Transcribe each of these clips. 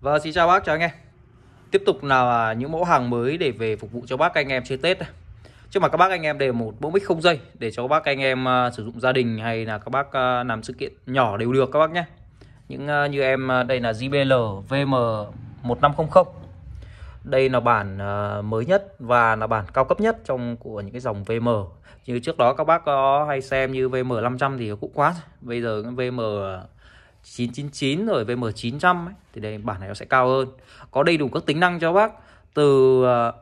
Vâng, xin chào bác, chào anh em Tiếp tục là những mẫu hàng mới để về phục vụ cho bác anh em chơi Tết Trước mặt các bác anh em đều một mẫu mic không dây Để cho các bác anh em à, sử dụng gia đình hay là các bác à, làm sự kiện nhỏ đều được các bác nhé Những à, như em đây là JBL VM1500 Đây là bản mới nhất và là bản cao cấp nhất trong của những cái dòng VM Như trước đó các bác có hay xem như VM500 thì cũng quá Bây giờ VM 999 rồi VM900 ấy, thì đây bản này nó sẽ cao hơn. Có đầy đủ các tính năng cho bác từ ờ,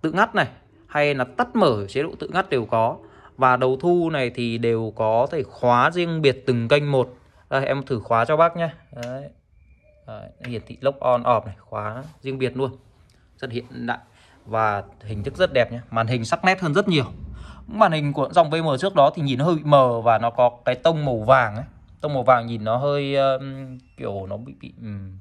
tự ngắt này hay là tắt mở chế độ tự ngắt đều có và đầu thu này thì đều có thể khóa riêng biệt từng kênh một. Đây em thử khóa cho bác nhé. hiển thị lock on off này, khóa riêng biệt luôn. Rất hiện đại và hình thức rất đẹp nhé. Màn hình sắc nét hơn rất nhiều màn hình của dòng VM trước đó thì nhìn nó hơi bị mờ và nó có cái tông màu vàng ấy tông màu vàng nhìn nó hơi uh, kiểu nó bị bị um,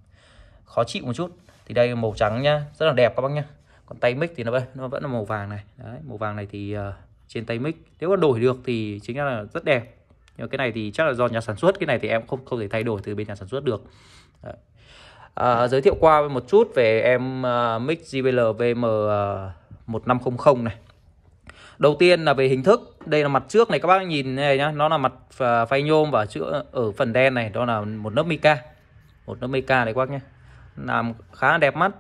khó chịu một chút thì đây màu trắng nhá rất là đẹp các bác nhá còn tay mic thì nó vẫn nó vẫn là màu vàng này đấy màu vàng này thì uh, trên tay mic nếu mà đổi được thì chính là rất đẹp nhưng cái này thì chắc là do nhà sản xuất cái này thì em không không thể thay đổi từ bên nhà sản xuất được đấy. À, giới thiệu qua một chút về em uh, mic JBL VM uh, 1500 này Đầu tiên là về hình thức Đây là mặt trước này các bác nhìn này nhá Nó là mặt à, phay nhôm và chữa ở phần đen này Đó là một lớp mica Một lớp mica này các bác nhé Làm khá đẹp mắt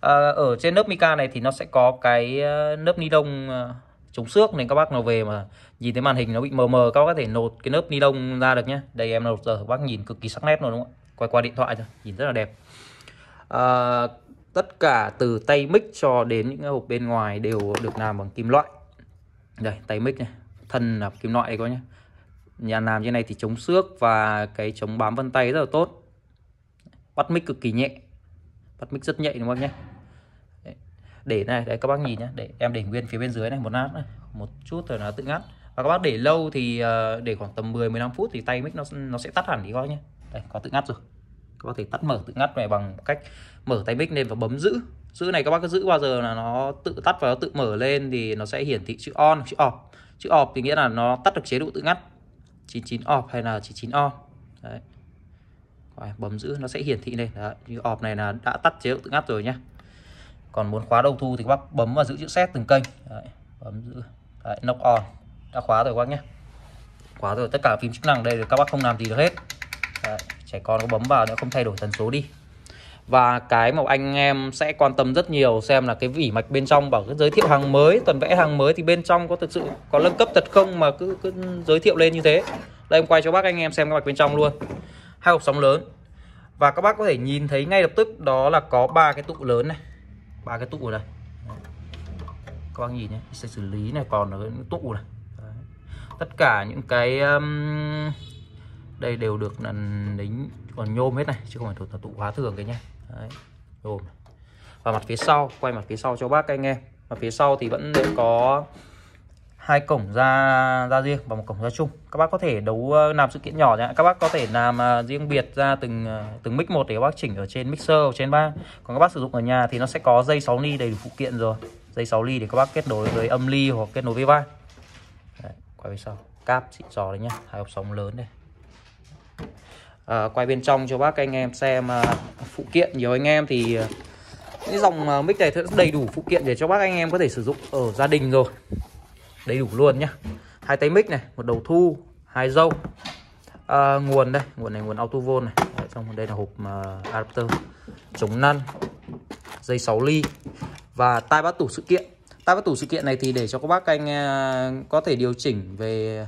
à, Ở trên lớp mica này thì nó sẽ có cái à, lớp ni lông à, chống xước nên các bác nào về mà nhìn thấy màn hình nó bị mờ mờ các bác có thể nột cái lớp ni lông ra được nhé đây em nột giờ các bác nhìn cực kỳ sắc nét luôn đúng không ạ quay qua điện thoại rồi nhìn rất là đẹp à, tất cả từ tay mic cho đến những hộp bên ngoài đều được làm bằng kim loại đây tay mic này thân là kim loại có nhé nhà làm như này thì chống xước và cái chống bám vân tay rất là tốt bắt mic cực kỳ nhẹ bắt mic rất nhạy đúng không nhé để này đấy các bác nhìn nhé để em để nguyên phía bên dưới này một lát này. một chút rồi nó tự ngắt và các bác để lâu thì ờ, để khoảng tầm 10 15 phút thì tay mic nó nó sẽ tắt hẳn đi coi nhé đây có tự ngắt rồi các bác thể tắt mở tự ngắt này bằng cách mở tay mic lên và bấm giữ giữ này các bác cứ giữ bao giờ là nó tự tắt và nó tự mở lên thì nó sẽ hiển thị chữ on chữ off chữ off thì nghĩa là nó tắt được chế độ tự ngắt 99 off hay là 99 on đấy bấm giữ nó sẽ hiển thị đây đấy, như off này là đã tắt chế độ tự ngắt rồi nhé còn muốn khóa đầu thu thì các bác bấm và giữ chữ set từng kênh đấy, bấm giữ đấy, knock on đã khóa rồi các bác nhé khóa rồi tất cả phím chức năng đây thì các bác không làm gì được hết đấy, trẻ con có bấm vào nó không thay đổi tần số đi và cái mà anh em sẽ quan tâm rất nhiều xem là cái vỉ mạch bên trong bảo cứ giới thiệu hàng mới tuần vẽ hàng mới thì bên trong có thực sự có nâng cấp thật không mà cứ, cứ giới thiệu lên như thế đây em quay cho bác anh em xem cái mạch bên trong luôn hai hộp sóng lớn và các bác có thể nhìn thấy ngay lập tức đó là có ba cái tụ lớn này ba cái tụ ở đây các bác nhìn nhé sẽ xử lý này còn ở tụ này Đấy. tất cả những cái um, đây đều được là đính còn nhôm hết này chứ không phải thuộc tụ hóa thường cái nhé Đấy, nhôm và mặt phía sau quay mặt phía sau cho bác anh em mặt phía sau thì vẫn có hai cổng ra ra riêng và một cổng ra chung các bác có thể đấu ờ, làm sự kiện nhỏ nhé các bác có thể làm ờ, riêng biệt ra từng ờ, từng mic một để các bác chỉnh ở trên mixer ở trên ba còn các bác sử dụng ở nhà thì nó sẽ có dây 6 ly đầy đủ phụ kiện rồi dây 6 ly để các bác kết nối với âm ly hoặc kết nối với vai quay về sau cáp xịn sò đấy nhá hai hộp sóng lớn đây à, quay bên trong cho bác anh em xem à, phụ kiện nhiều anh em thì ờ, cái dòng mic này đầy đủ phụ kiện để cho bác anh em có thể sử dụng ở gia đình rồi đầy đủ luôn nhá hai tay mic này một đầu thu hai dâu à, nguồn đây nguồn này nguồn auto autovol này Đấy, trong đây là hộp uh, adapter chống năn dây 6 ly và tai bát tủ sự kiện tai bát tủ sự kiện này thì để cho các bác anh uh, có thể điều chỉnh về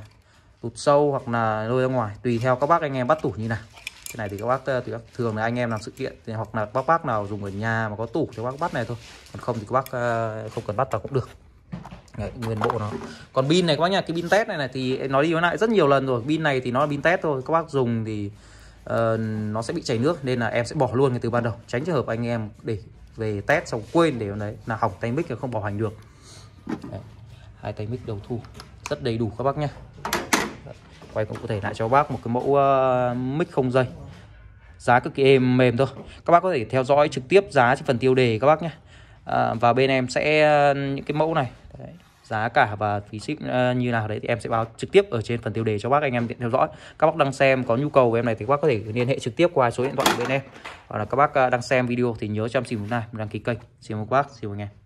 tụt sâu hoặc là lôi ra ngoài tùy theo các bác anh em bắt tủ như này cái này thì các bác ờ, thì các thường là anh em làm sự kiện thì hoặc là các bác nào dùng ở nhà mà có tủ thì các bác bắt này thôi còn không thì các bác ờ, không cần bắt vào cũng được Đấy, nguyên bộ nó còn pin này các bác nhá cái pin test này này thì nó đi với lại rất nhiều lần rồi pin này thì nó là pin test thôi các bác dùng thì uh, nó sẽ bị chảy nước nên là em sẽ bỏ luôn ngay từ ban đầu tránh trường hợp anh em để về test xong quên để đấy là hỏng tay mic là không bảo hành được đấy. hai tay mic đầu thu rất đầy đủ các bác nhá quay cũng có thể lại cho bác một cái mẫu uh, mic không dây giá cực kỳ êm mềm thôi các bác có thể theo dõi trực tiếp giá trên phần tiêu đề các bác nhé à, và bên em sẽ ờ, những cái mẫu này đấy, giá cả và phí ship như nào đấy thì em sẽ báo trực tiếp ở trên phần tiêu đề cho bác anh em tiện theo dõi các bác đang xem có nhu cầu của em này thì các bác có thể liên hệ trực tiếp qua số điện thoại của bên em hoặc là các bác đang xem video thì nhớ cho em xin một like đăng ký kênh xin một bác xin một anh em